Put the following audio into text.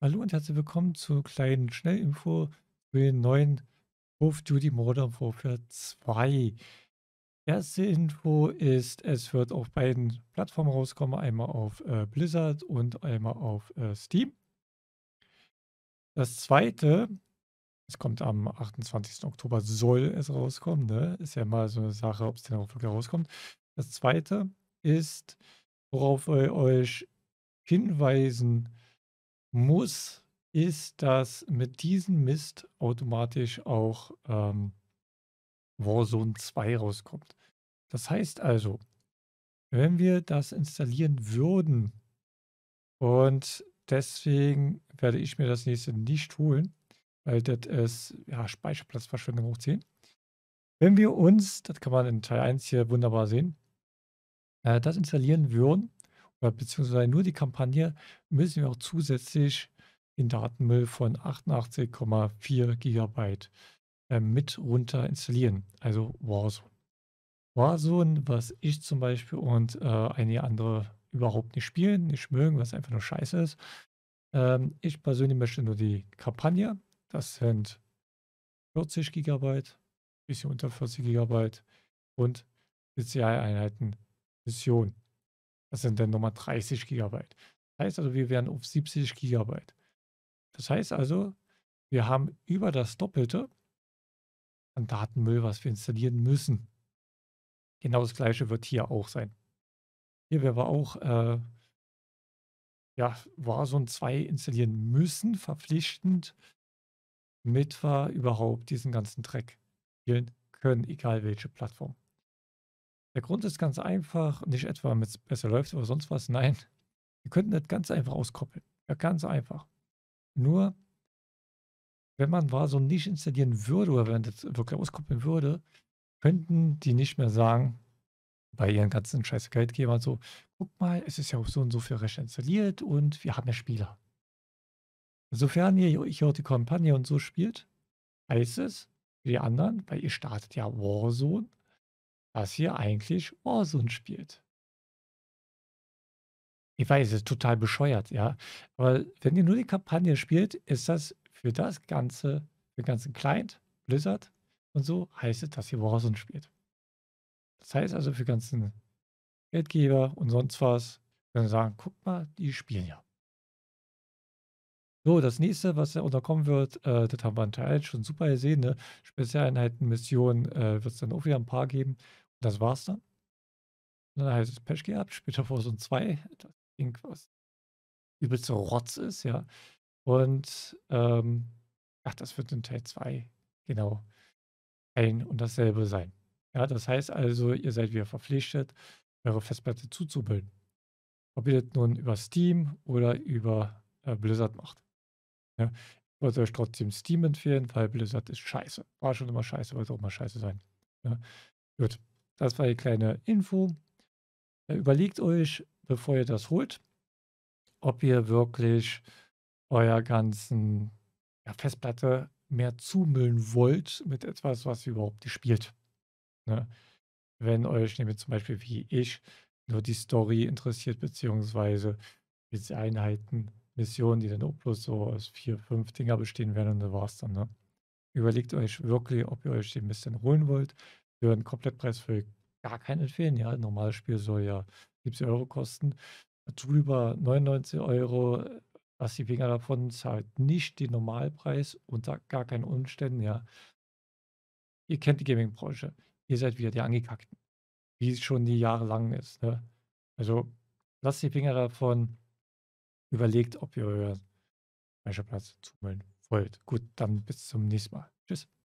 Hallo und herzlich willkommen zur kleinen Schnellinfo für den neuen Call Duty Modern Warfare 2. Erste Info ist, es wird auf beiden Plattformen rauskommen, einmal auf äh, Blizzard und einmal auf äh, Steam. Das zweite, es kommt am 28. Oktober, soll es rauskommen, ne? ist ja mal so eine Sache, ob es denn auch wirklich rauskommt. Das zweite ist, worauf wir euch hinweisen, muss, ist, dass mit diesem Mist automatisch auch ähm, Warzone 2 rauskommt. Das heißt also, wenn wir das installieren würden, und deswegen werde ich mir das nächste nicht holen, weil das ist ja, Speicherplatzverschwendung hoch 10. Wenn wir uns, das kann man in Teil 1 hier wunderbar sehen, äh, das installieren würden, beziehungsweise nur die Kampagne, müssen wir auch zusätzlich den Datenmüll von 88,4 GB äh, mit runter installieren, also Warzone. Warzone, was ich zum Beispiel und äh, einige andere überhaupt nicht spielen, nicht mögen, was einfach nur scheiße ist. Ähm, ich persönlich möchte nur die Kampagne, das sind 40 Gigabyte, bisschen unter 40 GB und Spezialeinheiten Mission das sind dann nochmal 30 Gigabyte. Das heißt also, wir wären auf 70 Gigabyte. Das heißt also, wir haben über das Doppelte an Datenmüll, was wir installieren müssen. Genau das gleiche wird hier auch sein. Hier werden wir auch äh, ja, Warzone 2 installieren müssen, verpflichtend, damit wir überhaupt diesen ganzen Track spielen können, egal welche Plattform. Der Grund ist ganz einfach, nicht etwa damit es besser läuft oder sonst was, nein. Wir könnten das ganz einfach auskoppeln. Ja, ganz einfach. Nur, wenn man Warzone nicht installieren würde oder wenn man das wirklich auskoppeln würde, könnten die nicht mehr sagen, bei ihren ganzen scheiß Geldgebern so, guck mal, es ist ja auch so und so viel Rechner installiert und wir haben ja Spieler. Sofern ihr hier die Kampagne und so spielt, heißt es für die anderen, weil ihr startet ja Warzone, dass hier eigentlich Warzone spielt. Ich weiß, es ist total bescheuert, ja. Aber wenn ihr nur die Kampagne spielt, ist das für das ganze, für den ganzen Client, Blizzard und so, heißt es, dass ihr Warzone spielt. Das heißt also für ganzen Geldgeber und sonst was, wenn können sagen, guck mal, die spielen ja. So, das nächste, was da unterkommen wird, äh, das haben wir in Teil schon super gesehen, ne? Spezialeinheiten, Missionen äh, wird es dann auch wieder ein paar geben. Das war's dann. dann heißt es Pesch gehabt, später vor so ein 2, das Ding, was übelst Rotz ist, ja. Und ähm, ach, das wird in Teil 2 genau ein und dasselbe sein. Ja, das heißt also, ihr seid wieder verpflichtet, eure Festplatte zuzubilden. Ob ihr das nun über Steam oder über äh, Blizzard macht. Ja, ich würde euch trotzdem Steam empfehlen, weil Blizzard ist scheiße. War schon immer scheiße, wollte auch immer scheiße sein. Ja. Gut. Das war die kleine Info. Äh, überlegt euch, bevor ihr das holt, ob ihr wirklich euer ganzen ja, Festplatte mehr zumüllen wollt mit etwas, was überhaupt nicht spielt. Ne? Wenn euch nämlich zum Beispiel wie ich nur die Story interessiert, beziehungsweise diese Einheiten, Missionen, die dann auch bloß so aus vier, fünf Dinger bestehen werden und da war es dann. Ne? Überlegt euch wirklich, ob ihr euch den ein bisschen holen wollt für einen Komplettpreis für gar keinen empfehlen. Ja, ein normales Spiel soll ja 70 Euro kosten. Drüber 99 Euro, lass die Finger davon, zahlt nicht den Normalpreis unter gar keinen Umständen, ja. Ihr kennt die Gaming-Branche. Ihr seid wieder die Angekackten. Wie es schon die Jahre lang ist. Ne? Also lasst die Finger davon. Überlegt, ob ihr euren Speicherplatz zumüllen wollt. Gut, dann bis zum nächsten Mal. Tschüss.